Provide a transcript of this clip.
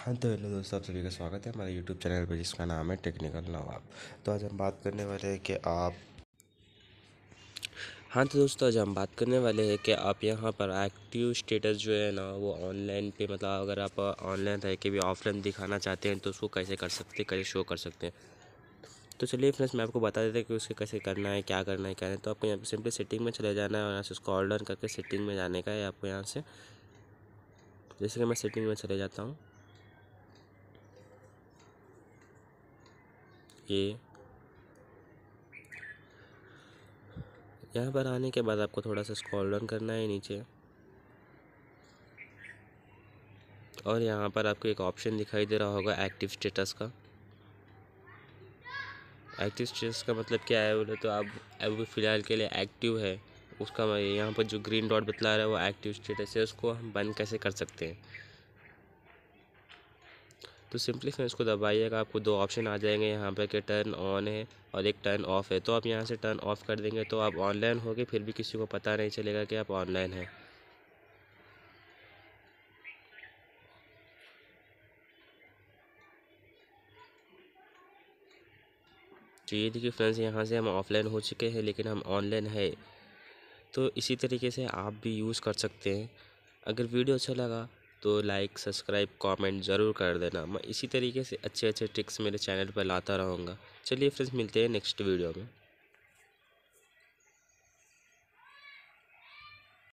हाँ तो हेलो दोस्तों आप सभी का स्वागत है हमारे यूट्यूब चैनल पर जिसका नाम है टेक्निकल नवाब तो आज हम बात करने वाले हैं कि आप हाँ तो दोस्तों आज हम बात करने वाले हैं कि आप यहाँ पर एक्टिव स्टेटस जो है ना वो ऑनलाइन पे मतलब अगर आप ऑनलाइन रह के भी ऑफलाइन दिखाना चाहते हैं तो उसको कैसे कर सकते हैं कैसे शो कर सकते हैं तो चलिए फ्रेंड्स मैं आपको बता देता हूँ कि उसके कैसे करना है क्या करना है क्या है तो आपको यहाँ पर सिंपली सेटिंग में चले जाना है और यहाँ से उसको ऑर्डर करके सेटिंग में जाने का है आपको यहाँ से जैसे कि मैं सेटिंग में चले जाता हूँ ये यहाँ पर आने के बाद आपको थोड़ा सा स्क्रॉल डाउन करना है नीचे और यहाँ पर आपको एक ऑप्शन दिखाई दे रहा होगा एक्टिव स्टेटस का एक्टिव स्टेटस का मतलब क्या है बोले तो आप अभी फ़िलहाल के लिए एक्टिव है उसका यहाँ पर जो ग्रीन डॉट बतला रहा है वो एक्टिव स्टेटस है उसको हम बंद कैसे कर सकते हैं तो सिंपली फिर इसको दबाइएगा आपको दो ऑप्शन आ जाएंगे यहाँ पर कि टर्न ऑन है और एक टर्न ऑफ़ है तो आप यहाँ से टर्न ऑफ़ कर देंगे तो आप ऑनलाइन होगे फिर भी किसी को पता नहीं चलेगा कि आप ऑनलाइन हैं तो ये देखिए फ्रेंड्स यहाँ से हम ऑफ़लाइन हो चुके हैं लेकिन हम ऑनलाइन है तो इसी तरीके से आप भी यूज़ कर सकते हैं अगर वीडियो अच्छा लगा तो लाइक सब्सक्राइब कमेंट ज़रूर कर देना मैं इसी तरीके से अच्छे अच्छे ट्रिक्स मेरे चैनल पर लाता रहूँगा चलिए फ्रेंड्स मिलते हैं नेक्स्ट वीडियो में